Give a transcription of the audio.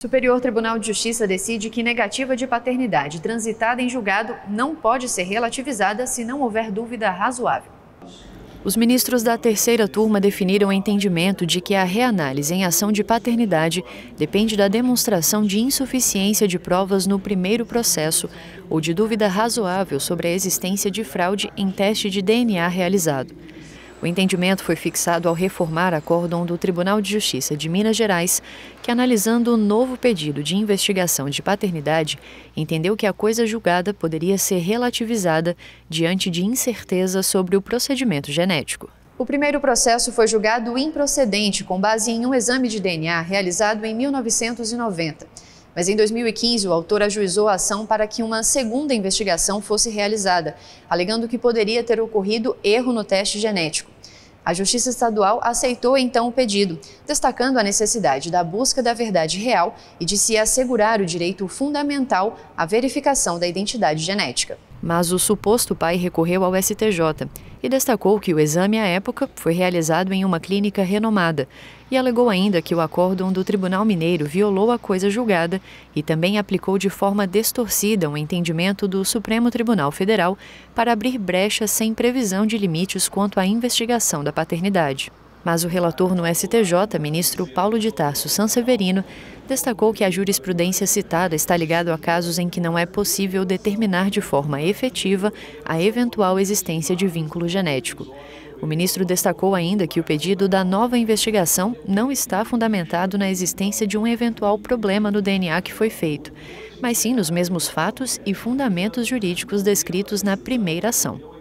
Superior Tribunal de Justiça decide que negativa de paternidade transitada em julgado não pode ser relativizada se não houver dúvida razoável. Os ministros da terceira turma definiram o entendimento de que a reanálise em ação de paternidade depende da demonstração de insuficiência de provas no primeiro processo ou de dúvida razoável sobre a existência de fraude em teste de DNA realizado. O entendimento foi fixado ao reformar acórdão do Tribunal de Justiça de Minas Gerais, que, analisando o novo pedido de investigação de paternidade, entendeu que a coisa julgada poderia ser relativizada diante de incerteza sobre o procedimento genético. O primeiro processo foi julgado improcedente com base em um exame de DNA realizado em 1990. Mas em 2015, o autor ajuizou a ação para que uma segunda investigação fosse realizada, alegando que poderia ter ocorrido erro no teste genético. A Justiça Estadual aceitou então o pedido, destacando a necessidade da busca da verdade real e de se assegurar o direito fundamental à verificação da identidade genética. Mas o suposto pai recorreu ao STJ e destacou que o exame à época foi realizado em uma clínica renomada e alegou ainda que o acórdão do Tribunal Mineiro violou a coisa julgada e também aplicou de forma distorcida o um entendimento do Supremo Tribunal Federal para abrir brechas sem previsão de limites quanto à investigação da paternidade. Mas o relator no STJ, ministro Paulo de Tarso Sanseverino, destacou que a jurisprudência citada está ligada a casos em que não é possível determinar de forma efetiva a eventual existência de vínculo genético. O ministro destacou ainda que o pedido da nova investigação não está fundamentado na existência de um eventual problema no DNA que foi feito, mas sim nos mesmos fatos e fundamentos jurídicos descritos na primeira ação.